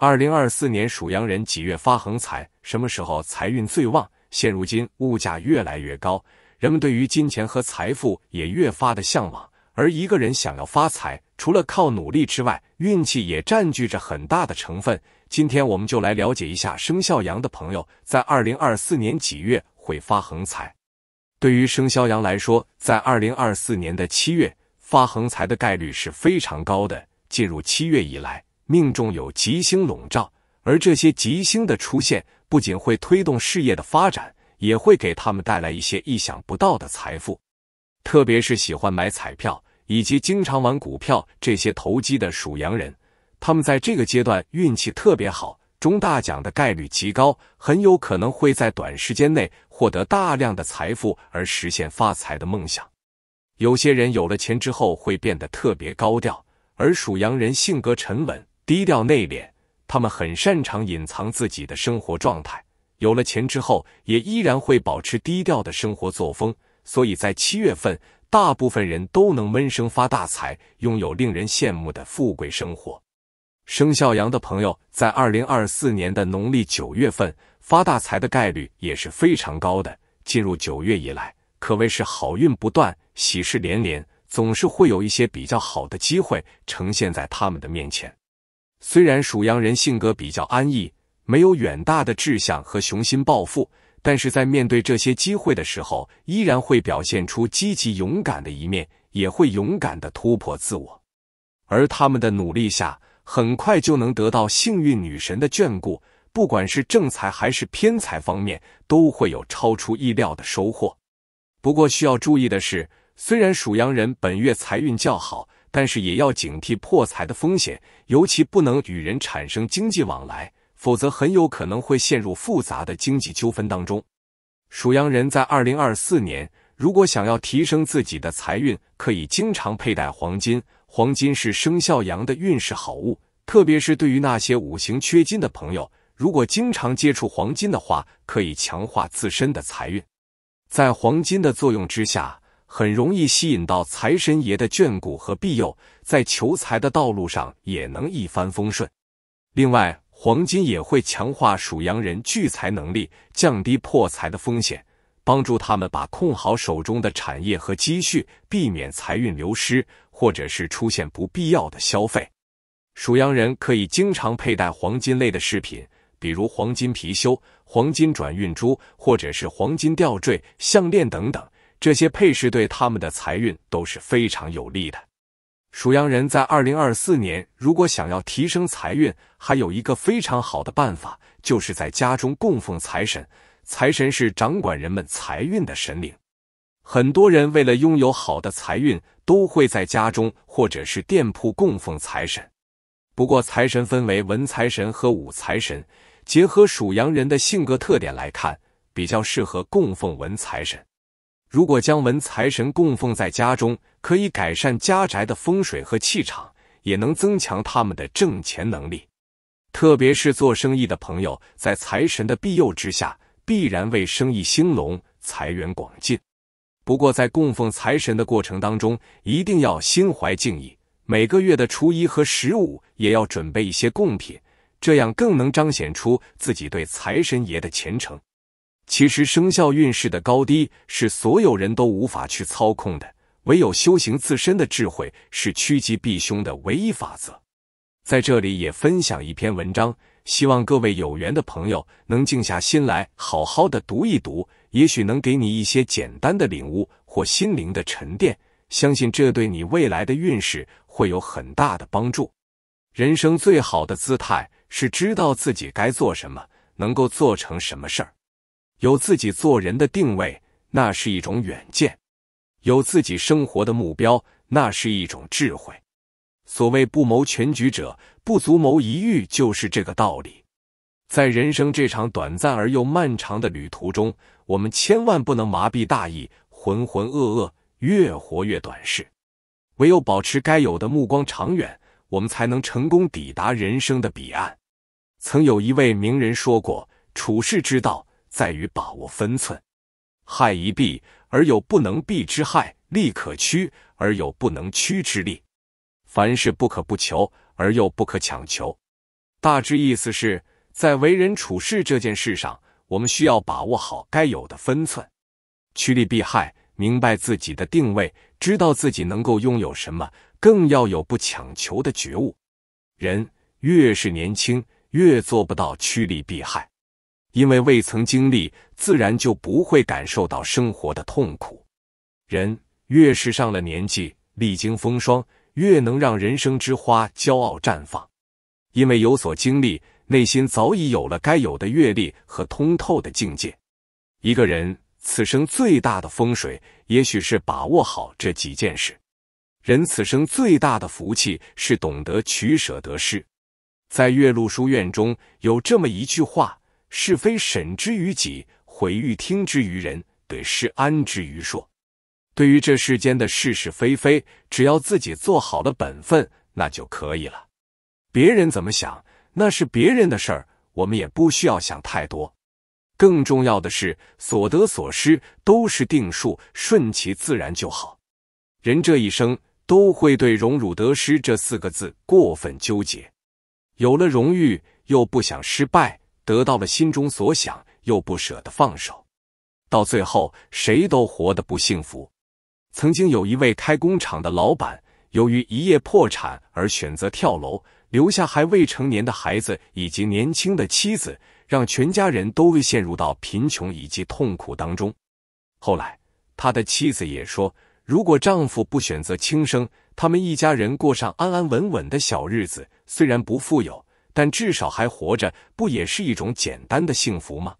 二零二四年属羊人几月发横财？什么时候财运最旺？现如今物价越来越高，人们对于金钱和财富也越发的向往。而一个人想要发财，除了靠努力之外，运气也占据着很大的成分。今天我们就来了解一下生肖羊的朋友在二零二四年几月会发横财。对于生肖羊来说，在二零二四年的七月发横财的概率是非常高的。进入七月以来。命中有吉星笼罩，而这些吉星的出现不仅会推动事业的发展，也会给他们带来一些意想不到的财富。特别是喜欢买彩票以及经常玩股票这些投机的属羊人，他们在这个阶段运气特别好，中大奖的概率极高，很有可能会在短时间内获得大量的财富，而实现发财的梦想。有些人有了钱之后会变得特别高调，而属羊人性格沉稳。低调内敛，他们很擅长隐藏自己的生活状态。有了钱之后，也依然会保持低调的生活作风。所以在七月份，大部分人都能闷声发大财，拥有令人羡慕的富贵生活。生肖羊的朋友在二零二四年的农历九月份发大财的概率也是非常高的。进入九月以来，可谓是好运不断，喜事连连，总是会有一些比较好的机会呈现在他们的面前。虽然属羊人性格比较安逸，没有远大的志向和雄心抱负，但是在面对这些机会的时候，依然会表现出积极勇敢的一面，也会勇敢的突破自我。而他们的努力下，很快就能得到幸运女神的眷顾，不管是正财还是偏财方面，都会有超出意料的收获。不过需要注意的是，虽然属羊人本月财运较好。但是也要警惕破财的风险，尤其不能与人产生经济往来，否则很有可能会陷入复杂的经济纠纷当中。属羊人在二零二四年如果想要提升自己的财运，可以经常佩戴黄金。黄金是生肖羊的运势好物，特别是对于那些五行缺金的朋友，如果经常接触黄金的话，可以强化自身的财运。在黄金的作用之下。很容易吸引到财神爷的眷顾和庇佑，在求财的道路上也能一帆风顺。另外，黄金也会强化属羊人聚财能力，降低破财的风险，帮助他们把控好手中的产业和积蓄，避免财运流失或者是出现不必要的消费。属羊人可以经常佩戴黄金类的饰品，比如黄金貔貅、黄金转运珠，或者是黄金吊坠、项链等等。这些配饰对他们的财运都是非常有利的。属羊人在二零二四年如果想要提升财运，还有一个非常好的办法，就是在家中供奉财神。财神是掌管人们财运的神灵，很多人为了拥有好的财运，都会在家中或者是店铺供奉财神。不过，财神分为文财神和武财神，结合属羊人的性格特点来看，比较适合供奉文财神。如果将文财神供奉在家中，可以改善家宅的风水和气场，也能增强他们的挣钱能力。特别是做生意的朋友，在财神的庇佑之下，必然为生意兴隆、财源广进。不过，在供奉财神的过程当中，一定要心怀敬意，每个月的初一和十五也要准备一些贡品，这样更能彰显出自己对财神爷的虔诚。其实生肖运势的高低是所有人都无法去操控的，唯有修行自身的智慧是趋吉避凶的唯一法则。在这里也分享一篇文章，希望各位有缘的朋友能静下心来好好的读一读，也许能给你一些简单的领悟或心灵的沉淀。相信这对你未来的运势会有很大的帮助。人生最好的姿态是知道自己该做什么，能够做成什么事儿。有自己做人的定位，那是一种远见；有自己生活的目标，那是一种智慧。所谓“不谋全局者，不足谋一遇，就是这个道理。在人生这场短暂而又漫长的旅途中，我们千万不能麻痹大意、浑浑噩噩，越活越短视。唯有保持该有的目光长远，我们才能成功抵达人生的彼岸。曾有一位名人说过：“处世之道。”在于把握分寸，害一避而有不能避之害，利可趋而有不能趋之利。凡事不可不求，而又不可强求。大致意思是在为人处事这件事上，我们需要把握好该有的分寸，趋利避害，明白自己的定位，知道自己能够拥有什么，更要有不强求的觉悟。人越是年轻，越做不到趋利避害。因为未曾经历，自然就不会感受到生活的痛苦。人越是上了年纪，历经风霜，越能让人生之花骄傲绽放。因为有所经历，内心早已有了该有的阅历和通透的境界。一个人此生最大的风水，也许是把握好这几件事。人此生最大的福气，是懂得取舍得失。在岳麓书院中有这么一句话。是非审之于己，毁誉听之于人，得失安之于说。对于这世间的是是非非，只要自己做好了本分，那就可以了。别人怎么想，那是别人的事儿，我们也不需要想太多。更重要的是，所得所失都是定数，顺其自然就好。人这一生，都会对荣辱得失这四个字过分纠结。有了荣誉，又不想失败。得到了心中所想，又不舍得放手，到最后谁都活得不幸福。曾经有一位开工厂的老板，由于一夜破产而选择跳楼，留下还未成年的孩子以及年轻的妻子，让全家人都会陷入到贫穷以及痛苦当中。后来，他的妻子也说，如果丈夫不选择轻生，他们一家人过上安安稳稳的小日子，虽然不富有。但至少还活着，不也是一种简单的幸福吗？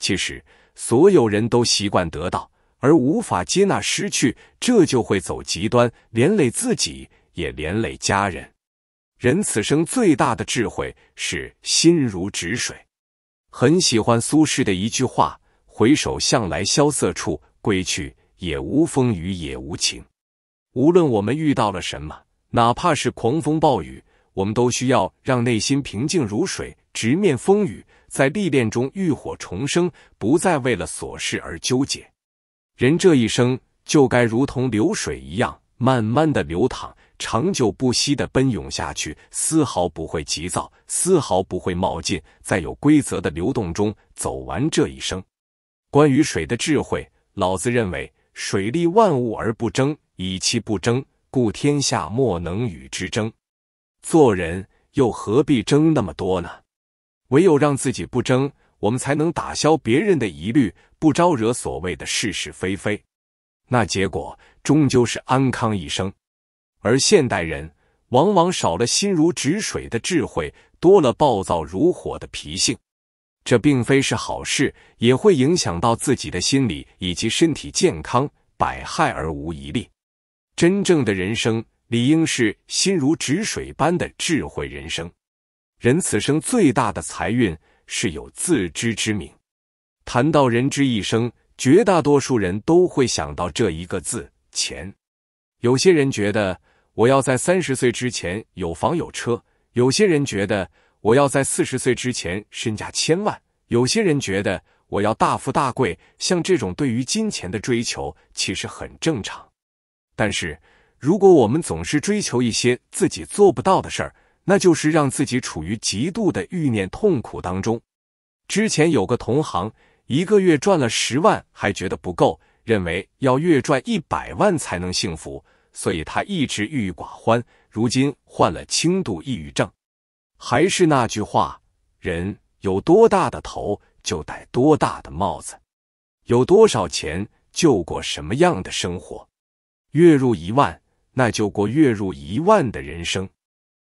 其实，所有人都习惯得到，而无法接纳失去，这就会走极端，连累自己，也连累家人。人此生最大的智慧是心如止水。很喜欢苏轼的一句话：“回首向来萧瑟处，归去，也无风雨也无晴。”无论我们遇到了什么，哪怕是狂风暴雨。我们都需要让内心平静如水，直面风雨，在历练中浴火重生，不再为了琐事而纠结。人这一生就该如同流水一样，慢慢的流淌，长久不息的奔涌下去，丝毫不会急躁，丝毫不会冒进，在有规则的流动中走完这一生。关于水的智慧，老子认为：水利万物而不争，以其不争，故天下莫能与之争。做人又何必争那么多呢？唯有让自己不争，我们才能打消别人的疑虑，不招惹所谓的是是非非。那结果终究是安康一生。而现代人往往少了心如止水的智慧，多了暴躁如火的脾性，这并非是好事，也会影响到自己的心理以及身体健康，百害而无一利。真正的人生。理应是心如止水般的智慧人生。人此生最大的财运是有自知之明。谈到人之一生，绝大多数人都会想到这一个字：钱。有些人觉得我要在三十岁之前有房有车；有些人觉得我要在四十岁之前身价千万；有些人觉得我要大富大贵。像这种对于金钱的追求，其实很正常。但是。如果我们总是追求一些自己做不到的事儿，那就是让自己处于极度的欲念痛苦当中。之前有个同行，一个月赚了十万还觉得不够，认为要月赚一百万才能幸福，所以他一直郁郁寡欢，如今患了轻度抑郁症。还是那句话，人有多大的头就戴多大的帽子，有多少钱就过什么样的生活，月入一万。那就过月入一万的人生，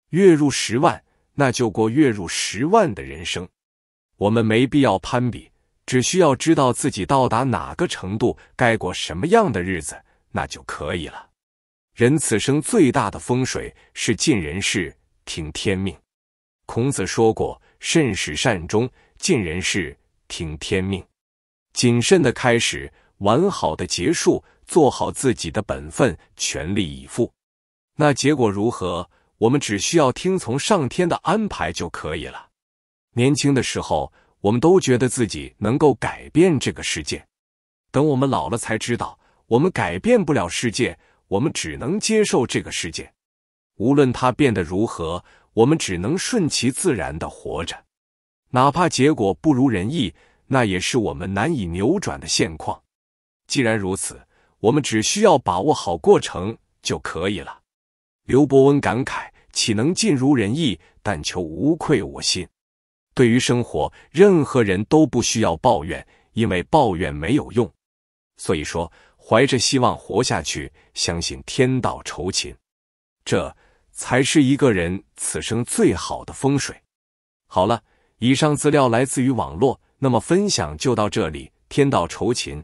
月入十万，那就过月入十万的人生。我们没必要攀比，只需要知道自己到达哪个程度该过什么样的日子，那就可以了。人此生最大的风水是尽人事，听天命。孔子说过：“慎始善终，尽人事，听天命。”谨慎的开始，完好的结束。做好自己的本分，全力以赴。那结果如何？我们只需要听从上天的安排就可以了。年轻的时候，我们都觉得自己能够改变这个世界。等我们老了，才知道我们改变不了世界，我们只能接受这个世界。无论它变得如何，我们只能顺其自然的活着。哪怕结果不如人意，那也是我们难以扭转的现况。既然如此。我们只需要把握好过程就可以了。刘伯温感慨：岂能尽如人意，但求无愧我心。对于生活，任何人都不需要抱怨，因为抱怨没有用。所以说，怀着希望活下去，相信天道酬勤，这才是一个人此生最好的风水。好了，以上资料来自于网络，那么分享就到这里。天道酬勤。